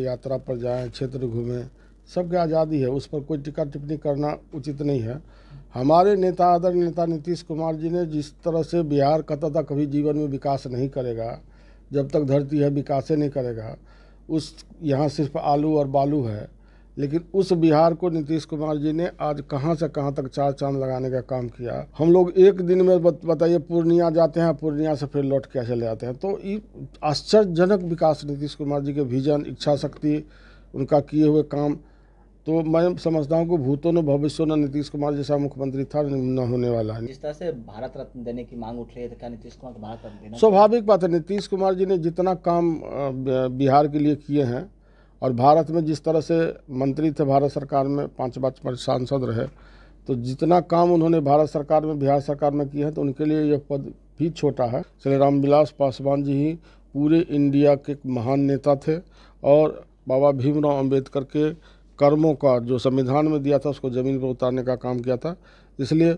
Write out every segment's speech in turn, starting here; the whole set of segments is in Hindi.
यात्रा पर जाएं क्षेत्र घूमें सबकी आज़ादी है उस पर कोई टिका टिप्पणी करना उचित नहीं है हमारे नेता आदर नेता नीतीश कुमार जी ने जिस तरह से बिहार कतदा कभी जीवन में विकास नहीं करेगा जब तक धरती है विकास नहीं करेगा उस यहाँ सिर्फ आलू और बालू है लेकिन उस बिहार को नीतीश कुमार जी ने आज कहां से कहां तक चार चांद लगाने का काम किया हम लोग एक दिन में बताइए पूर्णिया जाते हैं पूर्णिया से फिर लौट के चले जाते हैं तो ये आश्चर्यजनक विकास नीतीश कुमार जी के विजन इच्छा शक्ति उनका किए हुए काम तो मैं समझता हूँ कि भूतों ने भविष्यों ने नीतीश कुमार जैसा मुख्यमंत्री था न होने वाला है जिस तरह से भारत रत्न देने की मांग उठ रही है तो क्या नीतीश कुमार भारत रत्न स्वाभाविक बात है नीतीश कुमार जी ने जितना काम बिहार के लिए किए हैं और भारत में जिस तरह से मंत्री थे भारत सरकार में पाँच पाँच सांसद रहे तो जितना काम उन्होंने भारत सरकार में बिहार सरकार में किया है तो उनके लिए यह पद भी छोटा है श्री रामविलास पासवान जी ही पूरे इंडिया के एक महान नेता थे और बाबा भीमराव अंबेडकर के कर्मों का जो संविधान में दिया था उसको ज़मीन पर उतारने का काम किया था इसलिए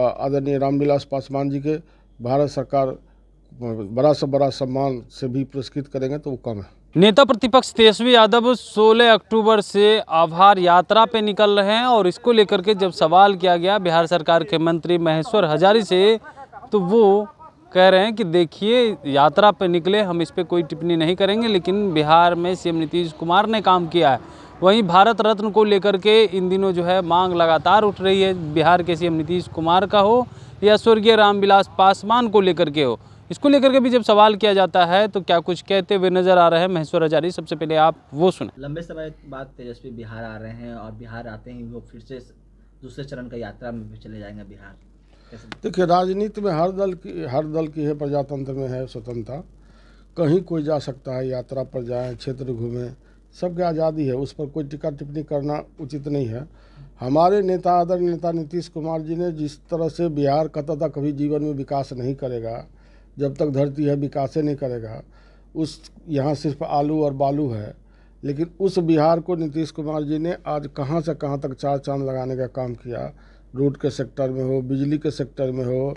आदरणीय रामविलास पासवान जी के भारत सरकार बड़ा से बड़ा सम्मान से भी पुरस्कृत करेंगे तो वो कम है नेता प्रतिपक्ष तेजस्वी यादव 16 अक्टूबर से आभार यात्रा पे निकल रहे हैं और इसको लेकर के जब सवाल किया गया बिहार सरकार के मंत्री महेश्वर हजारी से तो वो कह रहे हैं कि देखिए यात्रा पे निकले हम इस पर कोई टिप्पणी नहीं करेंगे लेकिन बिहार में सीएम नीतीश कुमार ने काम किया है वहीं भारत रत्न को लेकर के इन दिनों जो है मांग लगातार उठ रही है बिहार के सी नीतीश कुमार का हो या स्वर्गीय रामविलास पासवान को लेकर के हो इसको लेकर के भी जब सवाल किया जाता है तो क्या कुछ कहते हुए नजर आ रहे हैं महेश्वर हजारी सबसे पहले आप वो सुने लंबे समय बाद तेजस्वी बिहार आ रहे हैं और बिहार आते ही वो फिर से दूसरे चरण का यात्रा में भी चले जाएंगे बिहार देखिए राजनीति में हर दल की हर दल की है प्रजातंत्र में है स्वतंत्रता कहीं कोई जा सकता है यात्रा पर जाए क्षेत्र घूमें सबकी आज़ादी है उस पर कोई टिका टिप्पणी करना उचित नहीं है हमारे नेता आदर नेता नीतीश कुमार जी ने जिस तरह से बिहार का कभी जीवन में विकास नहीं करेगा जब तक धरती है विकास नहीं करेगा उस यहाँ सिर्फ आलू और बालू है लेकिन उस बिहार को नीतीश कुमार जी ने आज कहाँ से कहाँ तक चार चांद लगाने का काम किया रोड के सेक्टर में हो बिजली के सेक्टर में हो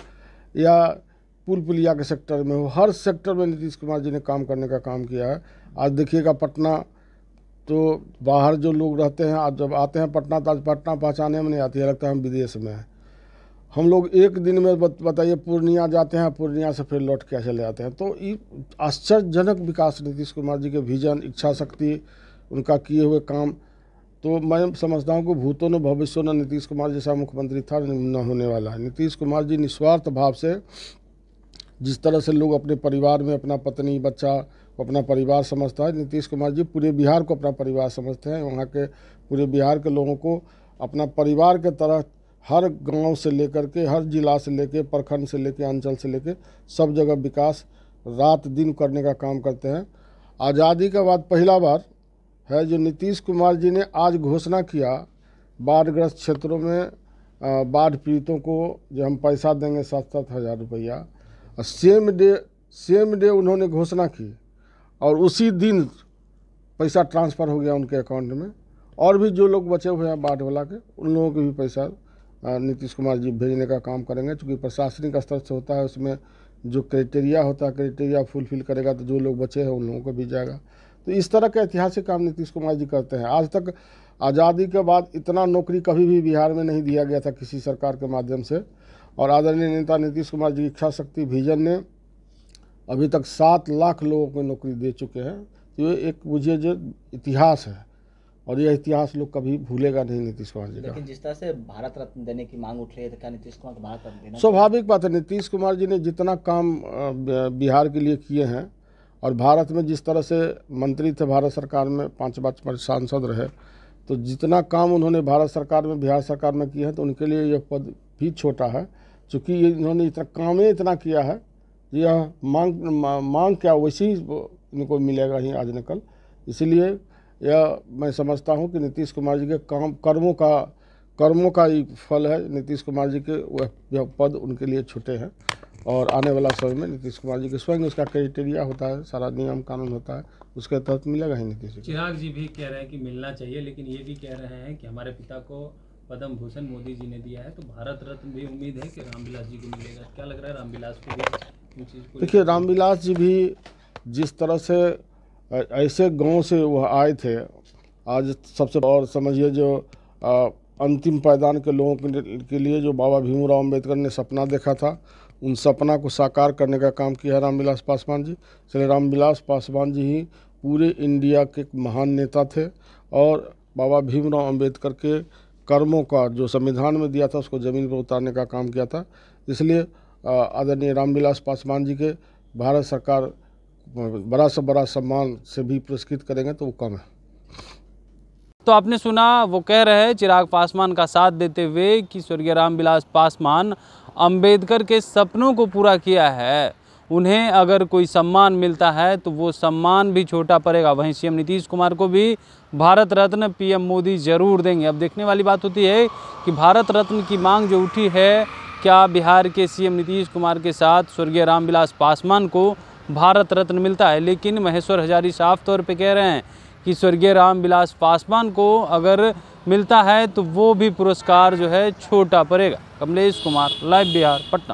या पुल पुलिया के सेक्टर में हो हर सेक्टर में नीतीश कुमार जी ने काम करने का काम किया है आज देखिएगा पटना तो बाहर जो लोग रहते हैं आज जब आते हैं पटना तो आज पटना पहचाने में नहीं आती है लगता है हम विदेश में हैं हम लोग एक दिन में बताइए पूर्णिया जाते हैं पूर्णिया से फिर लौट के चले जाते हैं तो ये आश्चर्यजनक विकास नीतीश कुमार जी के विजन इच्छा शक्ति उनका किए हुए काम तो मैं समझता हूँ कि भूतों ने भविष्यों ने नीतीश कुमार जैसा मुख्यमंत्री था न होने वाला है नीतीश कुमार जी निस्वार्थ भाव से जिस तरह से लोग अपने परिवार में अपना पत्नी बच्चा को अपना परिवार समझता है नीतीश कुमार जी पूरे बिहार को अपना परिवार समझते हैं वहाँ के पूरे बिहार के लोगों को अपना परिवार के तरह हर गांव से लेकर के हर जिला से लेकर प्रखंड से लेकर अंचल से लेकर सब जगह विकास रात दिन करने का काम करते हैं आज़ादी के बाद पहला बार है जो नीतीश कुमार जी ने आज घोषणा किया बाढ़ग्रस्त क्षेत्रों में बाढ़ पीड़ितों को जो हम पैसा देंगे सात सात हज़ार रुपया सेम डे सेम डे उन्होंने घोषणा की और उसी दिन पैसा ट्रांसफ़र हो गया उनके अकाउंट में और भी जो लोग बचे हुए हैं बाढ़ वाला के उन लोगों के भी पैसा नीतीश कुमार जी भेजने का काम करेंगे चूँकि प्रशासनिक स्तर से होता है उसमें जो क्राइटेरिया होता है क्राइटेरिया फुलफिल करेगा तो जो लोग बचे हैं उन लोगों को भी जाएगा तो इस तरह के ऐतिहासिक काम नीतीश कुमार जी करते हैं आज तक आज़ादी के बाद इतना नौकरी कभी भी बिहार में नहीं दिया गया था किसी सरकार के माध्यम से और आदरणीय नेता नीतीश कुमार जी इच्छा शक्ति विजन ने अभी तक सात लाख लोगों को नौकरी दे चुके हैं तो ये एक मुझे जो इतिहास है और यह इतिहास लोग कभी भूलेगा नहीं नीतीश कुमार जी का लेकिन जिस तरह से भारत रत्न देने की मांग उठ रही है तो नीतीश कुमार को तो भारत रत्न देना स्वाभाविक बात है नीतीश कुमार जी ने जितना काम बिहार के लिए किए हैं और भारत में जिस तरह से मंत्री थे भारत सरकार में पाँच पाँच पाँच सांसद रहे तो जितना काम उन्होंने भारत सरकार में बिहार सरकार में किया है तो उनके लिए यह पद भी छोटा है चूँकि ये इन्होंने इतना काम ही इतना किया है यह मांग मांग क्या वैसे ही इनको मिलेगा ही आज न कल इसीलिए यह मैं समझता हूँ कि नीतीश कुमार जी के काम कर्मों का कर्मों का ही फल है नीतीश कुमार जी के वह जो पद उनके लिए छुटे हैं और आने वाला समय में नीतीश कुमार जी के स्वयं उसका क्राइटेरिया होता है सारा नियम कानून होता है उसके तहत मिलेगा ही नीतीश जी चिराग जी भी कह रहे हैं कि मिलना चाहिए लेकिन ये भी कह रहे हैं कि हमारे पिता को पद्म भूषण मोदी जी ने दिया है तो भारत रत्न भी उम्मीद है कि रामविलास जी को मिलेगा क्या लग रहा है रामविलास को देखिए रामविलास जी भी जिस तरह से ऐसे गांव से वह आए थे आज सबसे और समझिए जो अंतिम पायदान के लोगों के लिए जो बाबा भीमराव अम्बेडकर ने सपना देखा था उन सपना को साकार करने का काम किया रामविलास पासवान जी चले रामविलास पासवान जी ही पूरे इंडिया के एक महान नेता थे और बाबा भीमराव अंबेडकर के कर्मों का जो संविधान में दिया था उसको ज़मीन पर उतारने का काम किया था इसलिए आदरणीय रामविलास पासवान जी के भारत सरकार बड़ा से बड़ा सम्मान से भी पुरस्कृत करेंगे तो वो कम है तो आपने सुना वो कह रहे हैं चिराग पासवान का साथ देते हुए कि स्वर्गीय रामविलास पासवान अंबेडकर के सपनों को पूरा किया है उन्हें अगर कोई सम्मान मिलता है तो वो सम्मान भी छोटा पड़ेगा वहीं सीएम नीतीश कुमार को भी भारत रत्न पीएम मोदी ज़रूर देंगे अब देखने वाली बात होती है कि भारत रत्न की मांग जो उठी है क्या बिहार के सीएम नीतीश कुमार के साथ स्वर्गीय रामविलास पासवान को भारत रत्न मिलता है लेकिन महेश्वर हजारी साफ तौर पे कह रहे हैं कि स्वर्गीय राम विलास पासवान को अगर मिलता है तो वो भी पुरस्कार जो है छोटा पड़ेगा कमलेश कुमार लाइव बिहार पटना